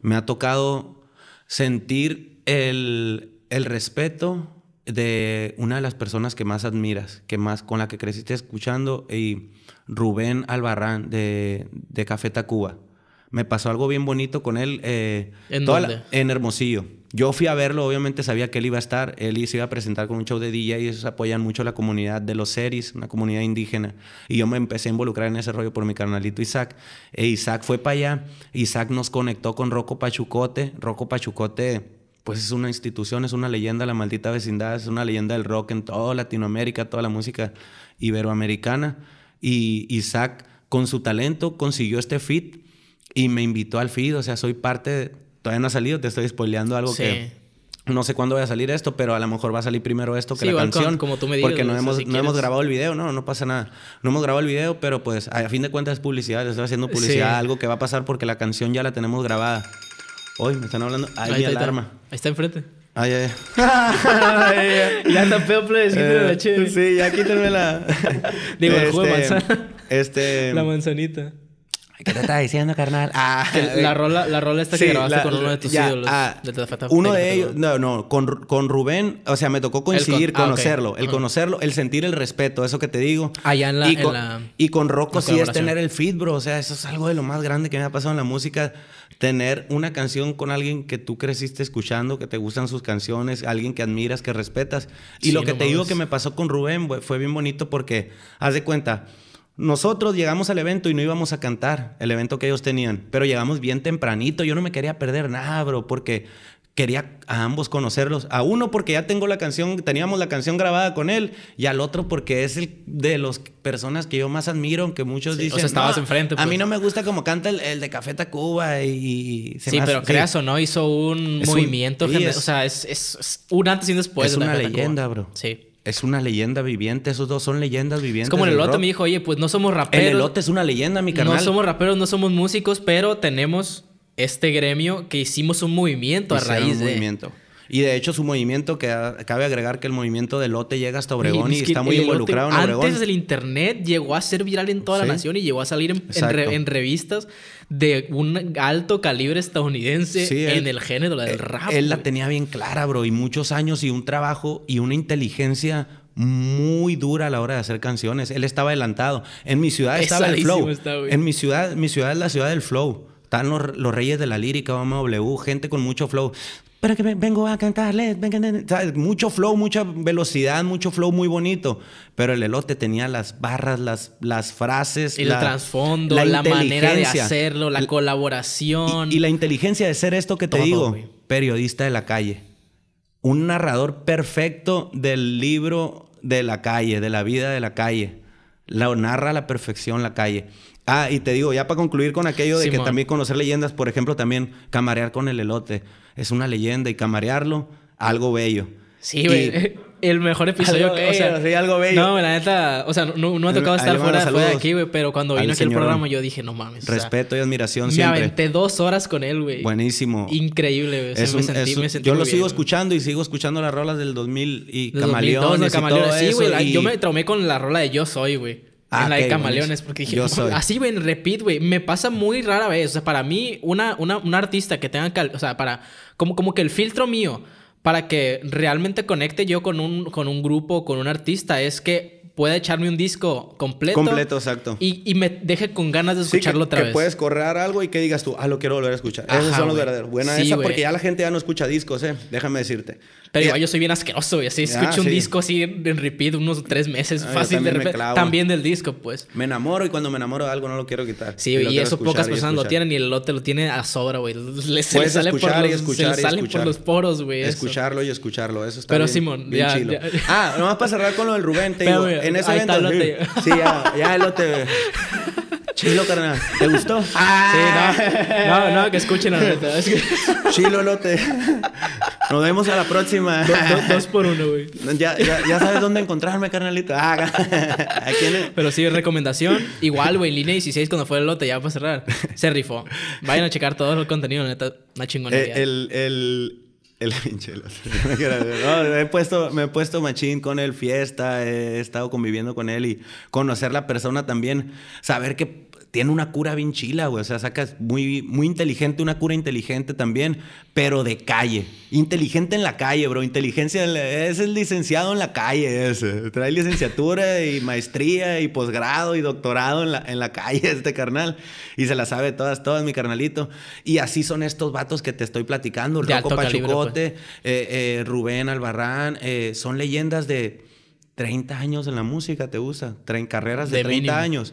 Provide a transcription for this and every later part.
me ha tocado sentir el, el respeto de una de las personas que más admiras, que más con la que creciste escuchando, y Rubén Albarrán de, de Café me pasó algo bien bonito con él. Eh, ¿En dónde? en Hermosillo. Yo fui a verlo, obviamente sabía que él iba a estar. Él se iba a presentar con un show de DJ y ellos apoyan mucho la comunidad de los seris, una comunidad indígena. Y yo me empecé a involucrar en ese rollo por mi carnalito Isaac. E Isaac fue para allá. Isaac nos conectó con Rocco Pachucote. Rocco Pachucote pues es una institución, es una leyenda, la maldita vecindad, es una leyenda del rock en toda Latinoamérica, toda la música iberoamericana. Y Isaac, con su talento, consiguió este fit y me invitó al feed, o sea, soy parte, todavía no ha salido, te estoy spoileando algo que no sé cuándo va a salir esto, pero a lo mejor va a salir primero esto que la canción. como tú me dijiste, porque no, hemos, no hemos grabado el video, no, no pasa nada. No hemos grabado el video, pero pues a fin de cuentas es publicidad, le estoy haciendo publicidad, algo que va a pasar porque la canción ya la tenemos grabada. Hoy me están hablando, ahí, está, alarma. Ahí está, ahí está enfrente. Ay, ay, ay. ya está feo, la eh, chévere. Sí, ya quítenmela. Digo, el juego de este, manzana. Este... La manzanita. ¿Qué te estaba diciendo, carnal? Ah, la, rola, la esta que grabaste con uno de tus ídolos. Ah, uno de ellos, no, no, con, con, Rubén, o sea, me tocó coincidir, ah, conocerlo, el conocerlo, el sentir el respeto, eso que te digo. Allá en la. Y con, Rocco sí es tener el feed, bro, o sea, eso es algo de lo más grande que me ha pasado en la música. Tener una canción con alguien que tú creciste escuchando, que te gustan sus canciones, alguien que admiras, que respetas. Y lo que te digo que me pasó con Rubén fue bien bonito porque, haz de cuenta, nosotros llegamos al evento y no íbamos a cantar el evento que ellos tenían, pero llegamos bien tempranito. Yo no me quería perder nada, bro, porque quería a ambos conocerlos. A uno porque ya tengo la canción, teníamos la canción grabada con él, y al otro porque es el de las personas que yo más admiro, Aunque muchos dicen. O estabas enfrente. A mí pues". no me gusta como canta el, de Café Tacuba y. sí, pero o no, hizo un movimiento. o sea, es, un antes y un después. Es una leyenda, bro. Sí. Es una leyenda viviente, esos dos son leyendas vivientes. Es como el elote me dijo, oye, pues no somos raperos. El elote es una leyenda, mi canal. No somos raperos, no somos músicos, pero tenemos este gremio que hicimos un movimiento a raíz un de. Movimiento. Y de hecho su movimiento, que cabe agregar que el movimiento de lote llega hasta Obregón y, está muy involucrado en Obregón. Antes del internet llegó a ser viral en toda la nación y llegó a salir en, revistas de un alto calibre estadounidense en el género del eh, rap. Él, la tenía bien clara, bro, y muchos años y un trabajo y una inteligencia muy dura a la hora de hacer canciones. Él estaba adelantado. En mi ciudad estaba el flow. en mi ciudad, mi ciudad es la ciudad del flow. Están los, reyes de la lírica, W, gente con mucho flow. Pero que vengo a cantarles, mucho flow, mucha velocidad, mucho flow muy bonito. Pero el elote tenía las barras, las, las frases, el trasfondo, la, manera de hacerlo, la, colaboración. Y, la inteligencia de ser esto que te digo, periodista de la calle. Un narrador perfecto del libro de la calle, de la vida de la calle. La narra a la perfección la calle. Ah, y te digo, ya para concluir con aquello de que también conocer leyendas, por ejemplo, también camarear con el elote. Es una leyenda y camarearlo, algo bello. Sí, güey. El mejor episodio que. o sea, sí, algo bello. No, la neta. O sea, no, ha tocado estar fuera, de aquí, güey. Pero cuando vino aquí el programa, yo dije, no mames. Respeto y admiración siempre. Me aventé dos horas con él, güey. Buenísimo. Increíble, güey. Yo lo sigo escuchando y sigo escuchando las rolas del 2000 y Camaleón. sí, güey. Yo me traumé con la rola de Yo Soy, güey. Ah, en la de camaleones, porque dije, así güey repeat, güey. Me pasa muy rara vez. O sea, para mí, una, un artista que tenga. Cal o sea, para. Como, como que el filtro mío para que realmente conecte yo con un, con un grupo, con un artista, es que Puede echarme un disco completo. Completo, exacto. Y, y me deje con ganas de escucharlo otra vez. Que puedes correr algo y que digas tú, ah, lo quiero volver a escuchar. Esos son los verdaderos. Buena esa, porque ya la gente ya no escucha discos, eh. Déjame decirte. Pero eh, yo, soy bien asqueroso, güey. Así escucho ah, un disco así en repeat unos tres meses ah, fácil de También del disco, pues. Me enamoro y cuando me enamoro de algo no lo quiero quitar. Sí, y, eso pocas personas lo tienen y el lote lo tiene a sobra, güey. Le, sale por los, poros, güey. Escucharlo y escucharlo. Eso está Pero Simón, ya, Ah, nomás para cerrar con lo del Rubén, te en ese ahí Está el lote. Sí, ya, ya el lote. Chilo, carnal. ¿Te gustó? Ah. Sí, no. No, no, que escuchen la neta. Chilo, lote. Nos vemos a la próxima. dos por uno, güey. Ya, ya, sabes dónde encontrarme, carnalito. Ah, Pero sí, recomendación. Igual, güey, línea 16 cuando fue el lote, ya va a cerrar. Se rifó. Vayan a checar todo el contenido, neta. Una chingoneta. Eh, el, el el he puesto, me he puesto machín con él, fiesta, he estado conviviendo con él y conocer la persona también, saber que tiene una cura bien chila, güey. O sea, sacas muy, muy inteligente, una cura inteligente también, pero de calle. Inteligente en la calle, bro. Inteligencia, es el licenciado en la calle, ese. Trae licenciatura y maestría y posgrado y doctorado en la, en la calle, este carnal. Y se la sabe todas, todas, mi carnalito. Y así son estos vatos que te estoy platicando. Rocco Pachucote, pues. eh, eh, Rubén Albarrán, eh, son leyendas de 30 años en la música, te usa carreras de, 30 años.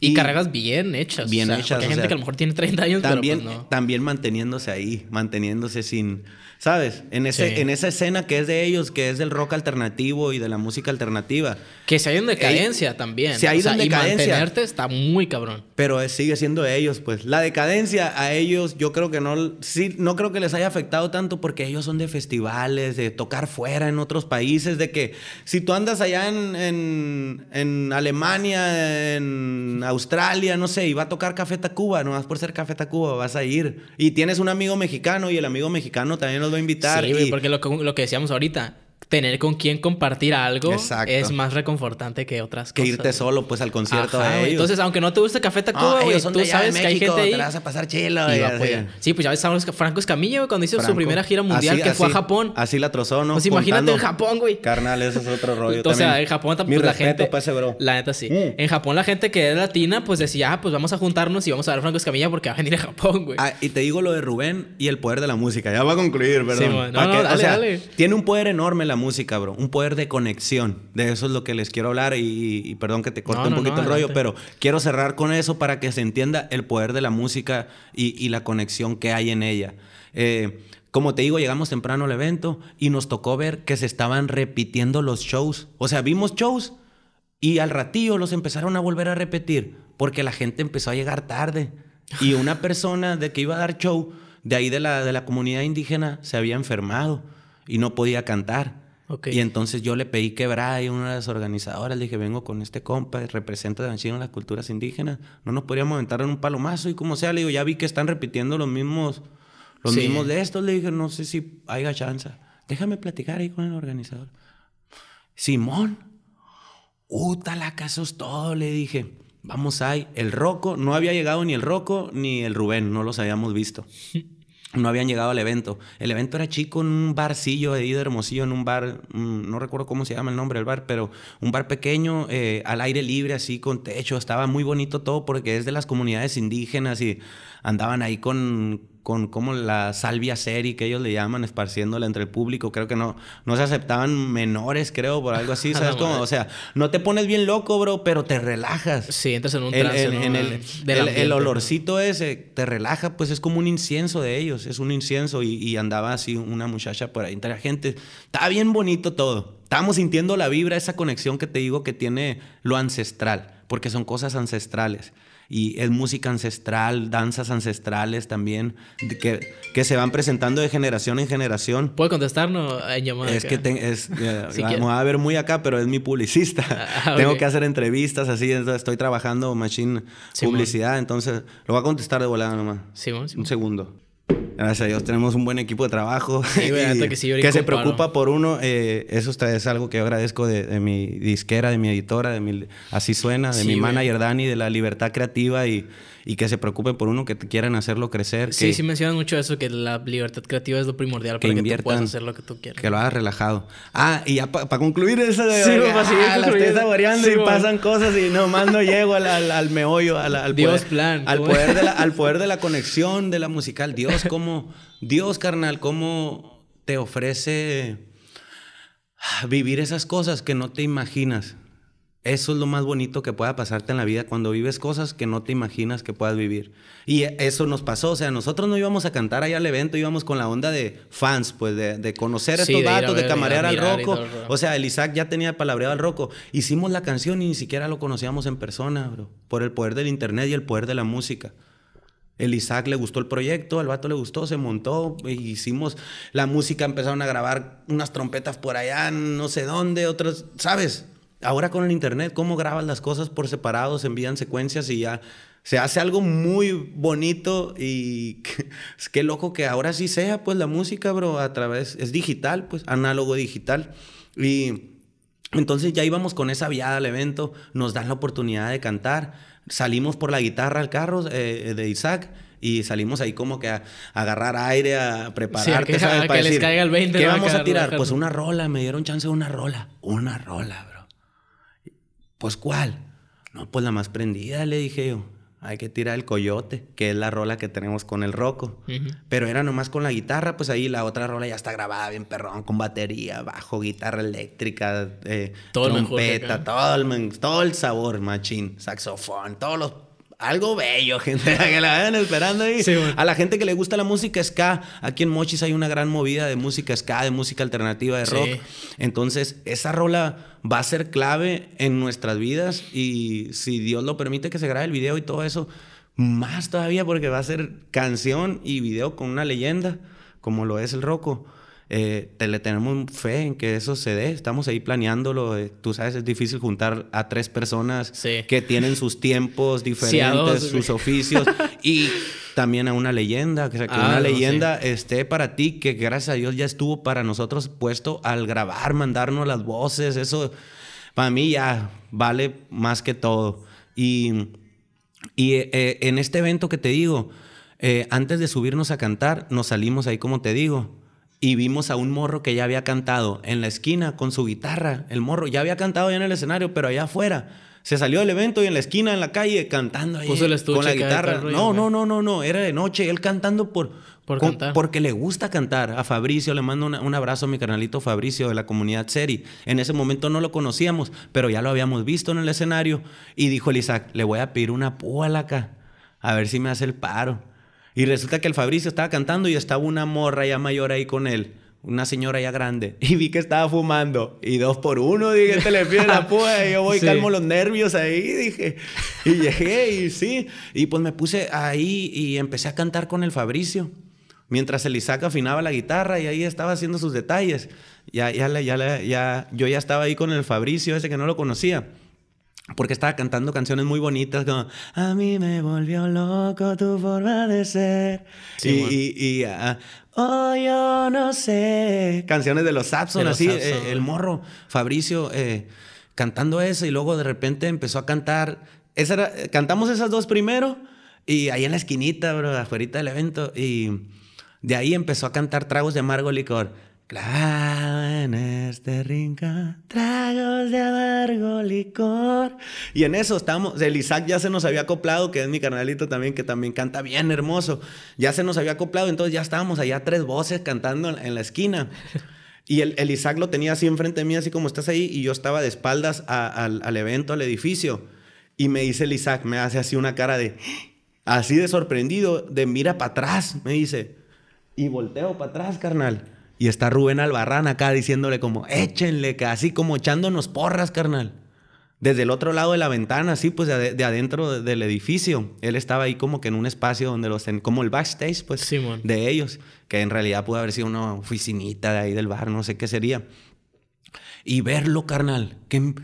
Y, cargas bien hechas. Bien hechas. hay gente que a lo mejor tiene 30 años, pues, también, pero También manteniéndose ahí, manteniéndose sin. ¿Sabes? En, ese, en esa escena que es de ellos, que es del rock alternativo y de la música alternativa. Que se ha eh, decadencia también. si hay decadencia. Y mantenerte está muy cabrón. Pero sigue siendo ellos, pues. La decadencia a ellos, yo creo que no. Sí, no creo que les haya afectado tanto porque ellos son de festivales, de tocar fuera en otros países, de que si tú andas allá en, en Alemania, en Australia, no sé, y va a tocar Café Tacuba, vas por ser Café Tacuba vas a ir. Y tienes un amigo mexicano y el amigo mexicano también nos va a invitar. Sí, porque lo que, lo que decíamos ahorita, tener con quien compartir algo es más reconfortante que otras cosas. Que irte solo, pues, al concierto Entonces, aunque no te guste Café ah, Tacuba, güey, tú sabes México, que hay gente ahí. Te vas a pasar chilo. Y pues. sí, pues ya ves a Franco Escamilla, cuando hizo su primera gira mundial que fue a Japón. Así la trozó, ¿no? Pues imagínate en Japón, güey. Carnal, eso es otro rollo O sea, en Japón también pues, la gente... La neta, sí. Mm. En Japón la gente que es latina, pues decía, ah, pues vamos a juntarnos y vamos a ver Franco Escamilla porque va a venir a Japón, güey. Ah, y te digo lo de Rubén y el poder de la música. Ya va a concluir, pero Tiene un poder enorme la música música, bro. Un poder de conexión. De eso es lo que les quiero hablar. Y, perdón que te corte un poquito el rollo, pero quiero cerrar con eso para que se entienda el poder de la música y, la conexión que hay en ella. Eh, como te digo, llegamos temprano al evento y nos tocó ver que se estaban repitiendo los shows. O sea, vimos shows y al ratillo los empezaron a volver a repetir porque la gente empezó a llegar tarde. Y una persona de que iba a dar show de ahí de la, de la comunidad indígena se había enfermado y no podía cantar. Y entonces yo le pedí que y una de las organizadoras, le dije, vengo con este compa, representa de Banshee en las culturas indígenas, no nos podríamos aventar en un palomazo y como sea, le digo, ya vi que están repitiendo los mismos, los mismos de estos, le dije, no sé si haya chance, déjame platicar ahí con el organizador. Simón, uta la casos todo, le dije, vamos ahí, el Roco, no había llegado ni el Roco ni el Rubén, no los habíamos visto. no habían llegado al evento. El evento era chico en un barcillo ahí de Hermosillo, en un bar, mm, no recuerdo cómo se llama el nombre del bar, pero un bar pequeño, eh, al aire libre, así con techo. Estaba muy bonito todo porque es de las comunidades indígenas y andaban ahí con, con como la salvia seri que ellos le llaman, esparciéndola entre el público. Creo que no, no se aceptaban menores, creo, por algo así, ¿sabes cómo? O sea, no te pones bien loco, bro, pero te relajas. Sí, entras en un trance, el, olorcito ese te relaja, pues es como un incienso de ellos, es un incienso. Y, andaba así una muchacha por ahí entre la gente. Está bien bonito todo. Estábamos sintiendo la vibra, esa conexión que te digo que tiene lo ancestral, porque son cosas ancestrales y es música ancestral, danzas ancestrales también, que, que se van presentando de generación en generación. ¿Puede contestarnos en llamada? Es que es, eh, vamos a ver muy acá, pero es mi publicista. Ah, Tengo que hacer entrevistas, así, estoy trabajando machine publicidad, entonces lo voy a contestar de volada nomás. Sí, Un segundo. Gracias a Dios tenemos un buen equipo de trabajo. que, se preocupa por uno. Eh, eso es algo que yo agradezco de, mi disquera, de mi editora, de mi Así Suena, de mi manager Dani, de la libertad creativa y y que se preocupen por uno, que quieran hacerlo crecer. Sí, sí mencionan mucho eso, que la libertad creativa es lo primordial para que tú puedas hacer lo que tú quieras. Que lo hagas relajado. Ah, y ya para concluir eso de... Sí, pues, para seguir ah, saboreando y pasan cosas y nomás no llego al, al, meollo, al, poder, Al poder, de la, al poder de la conexión, de la musical. Dios, cómo... Dios, carnal, cómo te ofrece vivir esas cosas que no te imaginas. Eso es lo más bonito que pueda pasarte en la vida cuando vives cosas que no te imaginas que puedas vivir. Y eso nos pasó, o sea, nosotros no íbamos a cantar allá al evento, íbamos con la onda de fans, pues de, conocer a estos de de camarear al roco. O sea, el Isaac ya tenía palabreado al roco. Hicimos la canción y ni siquiera lo conocíamos en persona, bro, por el poder del internet y el poder de la música. El Isaac le gustó el proyecto, al vato le gustó, se montó, e hicimos la música, empezaron a grabar unas trompetas por allá, no sé dónde, otras, ¿sabes? Ahora con el Internet, ¿cómo grabas las cosas por separado? Se envían secuencias y ya se hace algo muy bonito y qué, qué loco que ahora sí sea, pues la música, bro, a través, es digital, pues análogo digital. Y entonces ya íbamos con esa viada al evento, nos dan la oportunidad de cantar, salimos por la guitarra al carro eh, eh, de Isaac y salimos ahí como que a, agarrar aire, a prepararte, ¿sabes? Para decir, caiga ¿Qué vamos a tirar? Pues una rola, me dieron chance de una rola, una rola, bro. Pues cuál? No, pues la más prendida, le dije yo. Hay que tirar el coyote, que es la rola que tenemos con el roco. Pero era nomás con la guitarra, pues ahí la otra rola ya está grabada bien perrón, con batería, bajo, guitarra eléctrica, eh, todo trompeta, todo, todo el sabor, machín, saxofón, todos los algo bello, gente, que la vayan esperando ahí. A la gente que le gusta la música ska, aquí en Mochis hay una gran movida de música ska, de música alternativa, de rock. Entonces, esa rola va a ser clave en nuestras vidas y si Dios lo permite que se grabe el video y todo eso, más todavía porque va a ser canción y video con una leyenda, como lo es el Roco. Eh, te le tenemos fe en que eso se dé, estamos ahí planeándolo. Eh, tú sabes, es difícil juntar a tres personas que tienen sus tiempos diferentes, sus oficios y también a una leyenda, que, una leyenda esté para ti, que gracias a Dios ya estuvo para nosotros puesto al grabar, mandarnos las voces, eso para mí ya vale más que todo. Y, y eh, eh, en este evento que te digo, antes de subirnos a cantar, nos salimos ahí como te digo y vimos a un morro que ya había cantado en la esquina con su guitarra. El morro ya había cantado ya en el escenario, pero allá afuera. Se salió del evento y en la esquina, en la calle, cantando ahí, con la guitarra. no, no, no, no, no. Era de noche, él cantando por, cantar. porque le gusta cantar. A Fabricio le mando un abrazo a mi carnalito Fabricio de la comunidad Seri. En ese momento no lo conocíamos, pero ya lo habíamos visto en el escenario. Y dijo el le voy a pedir una acá a ver si me hace el paro. Y resulta que el Fabricio estaba cantando y estaba una morra ya mayor ahí con él una señora ya grande y vi que estaba fumando y dos por uno dije te este le pide la puja y yo voy calmo los nervios ahí dije y llegué y sí y pues me puse ahí y empecé a cantar con el Fabricio mientras el Isaac afinaba la guitarra y ahí estaba haciendo sus detalles ya ya ya, ya, ya yo ya estaba ahí con el Fabricio ese que no lo conocía porque estaba cantando canciones muy bonitas como A mí me volvió loco tu forma de ser. Sí, y, ah, oh, yo no sé. Canciones de los Sapson, así, eh, el morro, Fabricio, eh, cantando eso y luego de repente empezó a cantar. Esa eh, cantamos esas dos primero y ahí en la esquinita, bro, afuera del evento. Y de ahí empezó a cantar Tragos de Amargo Licor en este rincón, tragos de amargo licor. Y en eso estamos. El Isaac ya se nos había acoplado, que es mi carnalito también, que también canta bien hermoso. Ya se nos había acoplado, entonces ya estábamos allá tres voces cantando en la esquina. Y el, Isaac lo tenía así enfrente de mí, así como estás ahí, y yo estaba de espaldas al, al evento, al edificio. Y me dice el Isaac, me hace así una cara de, así de sorprendido, de mira para atrás, me dice. Y volteo para atrás, carnal y está Rubén Albarrán acá diciéndole como, échenle, que así como echándonos porras, carnal. Desde el otro lado de la ventana, así pues de, adentro del edificio. Él estaba ahí como que en un espacio donde los como el backstage, pues, de ellos. Que en realidad pudo haber sido una oficinita de ahí del bar, no sé qué sería. Y verlo, carnal, que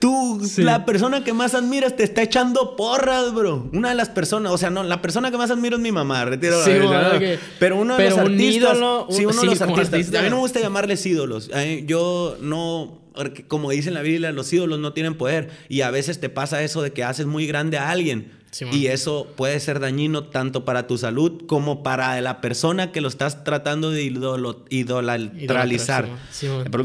Tú, la persona que más admiras te está echando porras, bro. Una de las personas, o sea, no, la persona que más admiro es mi mamá, retiro la Pero uno de los artistas. sí, uno de los artistas. A mí no me gusta llamarles ídolos. Yo no. Como dice en la Biblia, los ídolos no tienen poder. Y a veces te pasa eso de que haces muy grande a alguien y eso puede ser dañino tanto para tu salud como para la persona que lo estás tratando de idolatralizar. Eh, sí, pero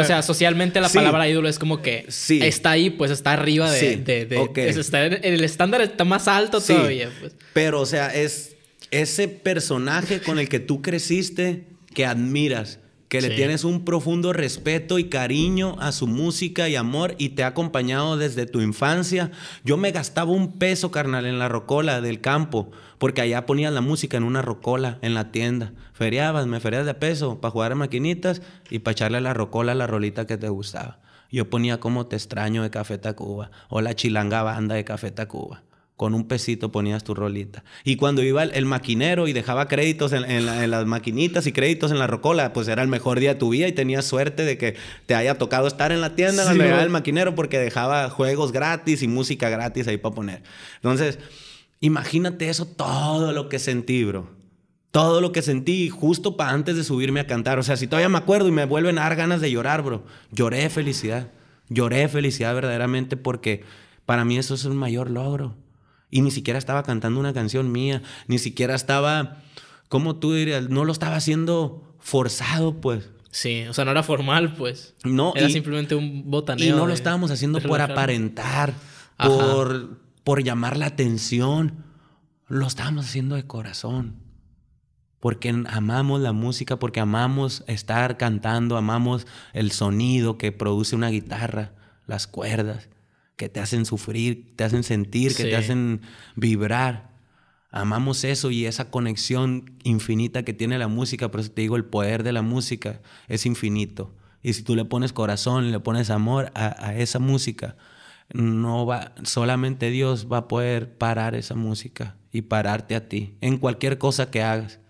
o sea, socialmente la palabra ídolo es como que está ahí, pues está arriba de... está el estándar está más alto todavía. Pues. Pero o sea, es ese personaje con el que tú creciste que admiras que le tienes un profundo respeto y cariño a su música y amor y te ha acompañado desde tu infancia. Yo me gastaba un peso, carnal, en la rocola del campo, porque allá ponían la música en una rocola en la tienda. Feriabas, me ferías de peso para jugar a maquinitas y para echarle la rocola la rolita que te gustaba. Yo ponía como Te extraño de Café Tacuba o La Chilanga Banda de Café Tacuba con un pesito ponías tu rolita. Y cuando iba el, maquinero y dejaba créditos en, las maquinitas y créditos en la rocola, pues era el mejor día de tu vida y tenías suerte de que te haya tocado estar en la tienda sí, la del maquinero porque dejaba juegos gratis y música gratis ahí para poner. Entonces, imagínate eso, todo lo que sentí, bro. Todo lo que sentí justo para antes de subirme a cantar. O sea, si todavía me acuerdo y me vuelven a dar ganas de llorar, bro. Lloré felicidad. Lloré felicidad verdaderamente porque para mí eso es un mayor logro y ni siquiera estaba cantando una canción mía, ni siquiera estaba, ¿cómo tú dirías? No lo estaba haciendo forzado, pues. Sí, o sea, no era formal, pues. No. Era simplemente un botaneo. Y no lo estábamos haciendo por aparentar, por, por llamar la atención. Lo estábamos haciendo de corazón. Porque amamos la música, porque amamos estar cantando, amamos el sonido que produce una guitarra, las cuerdas que te hacen sufrir, te hacen sentir, que te hacen vibrar. Amamos eso y esa conexión infinita que tiene la música, por eso te digo, el poder de la música es infinito. Y si tú le pones corazón, le pones amor a, a esa música, no va, solamente Dios va a poder parar esa música y pararte a ti en cualquier cosa que hagas.